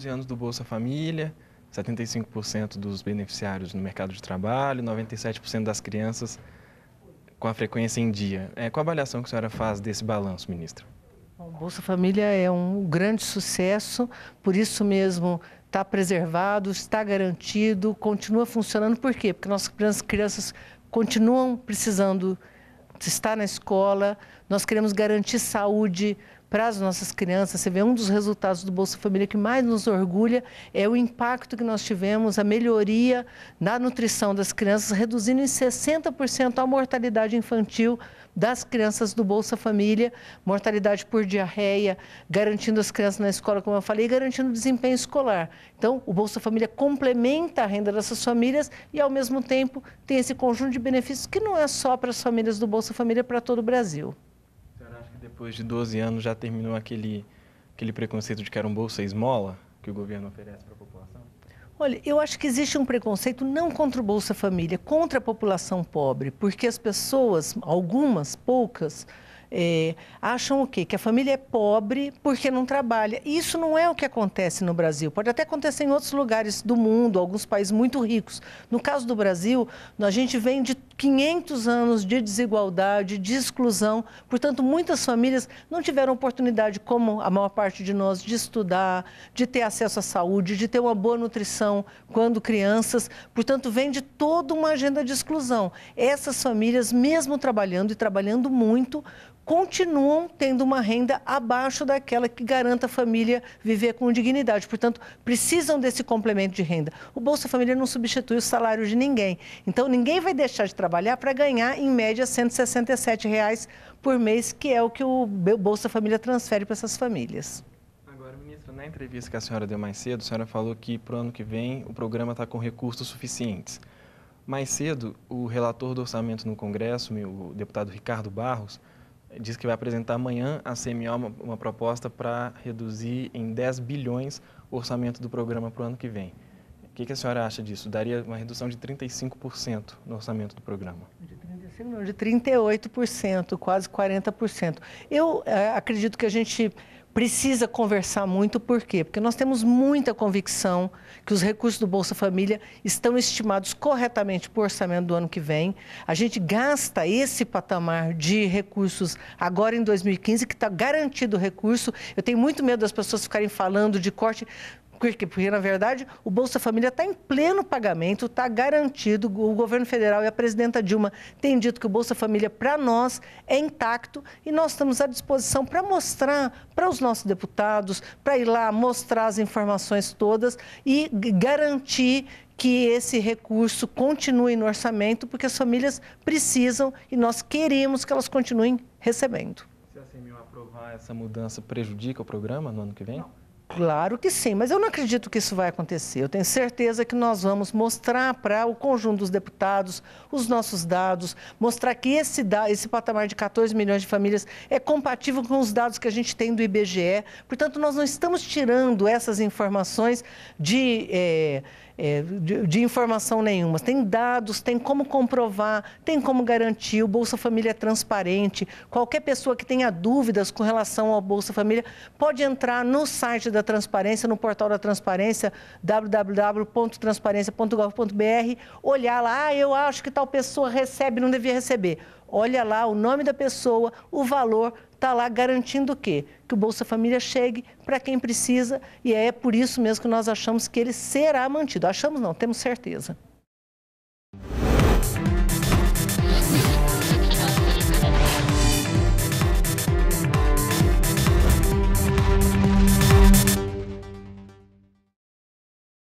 12 anos do Bolsa Família, 75% dos beneficiários no mercado de trabalho, 97% das crianças com a frequência em dia. É, qual a avaliação que a senhora faz desse balanço, ministra? O Bolsa Família é um grande sucesso, por isso mesmo está preservado, está garantido, continua funcionando. Por quê? Porque nossas crianças continuam precisando estar na escola, nós queremos garantir saúde para as nossas crianças. Você vê um dos resultados do Bolsa Família que mais nos orgulha é o impacto que nós tivemos, a melhoria na nutrição das crianças, reduzindo em 60% a mortalidade infantil das crianças do Bolsa Família, mortalidade por diarreia, garantindo as crianças na escola, como eu falei, e garantindo o desempenho escolar. Então, o Bolsa Família complementa a renda dessas famílias e, ao mesmo tempo, tem esse conjunto de benefícios que não é só para as famílias do Bolsa Família, é para todo o Brasil depois de 12 anos, já terminou aquele, aquele preconceito de que era um bolsa esmola que o governo oferece para a população? Olha, eu acho que existe um preconceito não contra o Bolsa Família, contra a população pobre, porque as pessoas, algumas, poucas, é, acham o quê? Que a família é pobre porque não trabalha. Isso não é o que acontece no Brasil. Pode até acontecer em outros lugares do mundo, alguns países muito ricos. No caso do Brasil, a gente vem de 500 anos de desigualdade, de exclusão. Portanto, muitas famílias não tiveram oportunidade, como a maior parte de nós, de estudar, de ter acesso à saúde, de ter uma boa nutrição quando crianças. Portanto, vem de toda uma agenda de exclusão. Essas famílias, mesmo trabalhando e trabalhando muito, continuam tendo uma renda abaixo daquela que garanta a família viver com dignidade. Portanto, precisam desse complemento de renda. O Bolsa Família não substitui o salário de ninguém. Então, ninguém vai deixar de trabalhar para ganhar, em média, R$ 167 reais por mês, que é o que o Bolsa Família transfere para essas famílias. Agora, ministro, na entrevista que a senhora deu mais cedo, a senhora falou que para o ano que vem o programa está com recursos suficientes. Mais cedo, o relator do orçamento no Congresso, o deputado Ricardo Barros, diz que vai apresentar amanhã a CMO uma, uma proposta para reduzir em 10 bilhões o orçamento do programa para o ano que vem. O que, que, a senhora acha disso? Daria uma redução de 35% no orçamento do programa. De 35% não, de 38%, quase 40%. Eu é, acredito que a gente precisa conversar muito, por quê? Porque nós temos muita convicção que os recursos do Bolsa Família estão estimados corretamente para o orçamento do ano que vem. A gente gasta esse patamar de recursos agora em 2015, que está garantido o recurso. Eu tenho muito medo das pessoas ficarem falando de corte. Porque, porque, na verdade, o Bolsa Família está em pleno pagamento, está garantido. O governo federal e a presidenta Dilma têm dito que o Bolsa Família, para nós, é intacto e nós estamos à disposição para mostrar para os nossos deputados, para ir lá mostrar as informações todas e garantir que esse recurso continue no orçamento, porque as famílias precisam e nós queremos que elas continuem recebendo. Se a CMU aprovar essa mudança, prejudica o programa no ano que vem? Não. Claro que sim, mas eu não acredito que isso vai acontecer. Eu tenho certeza que nós vamos mostrar para o conjunto dos deputados os nossos dados, mostrar que esse, esse patamar de 14 milhões de famílias é compatível com os dados que a gente tem do IBGE. Portanto, nós não estamos tirando essas informações de. É, é, de, de, informação nenhuma. Tem dados, tem como comprovar, tem como garantir. O Bolsa Família é transparente. Qualquer pessoa que tenha dúvidas com relação ao Bolsa Família pode entrar no site da Transparência, no portal da Transparência, www.transparencia.gov.br, olhar lá, ah, eu acho que tal pessoa recebe, não devia receber. Olha lá o nome da pessoa, o valor, está lá garantindo o quê? Que o Bolsa Família chegue para quem precisa e é por isso mesmo que nós achamos que ele será mantido. Achamos não, temos certeza.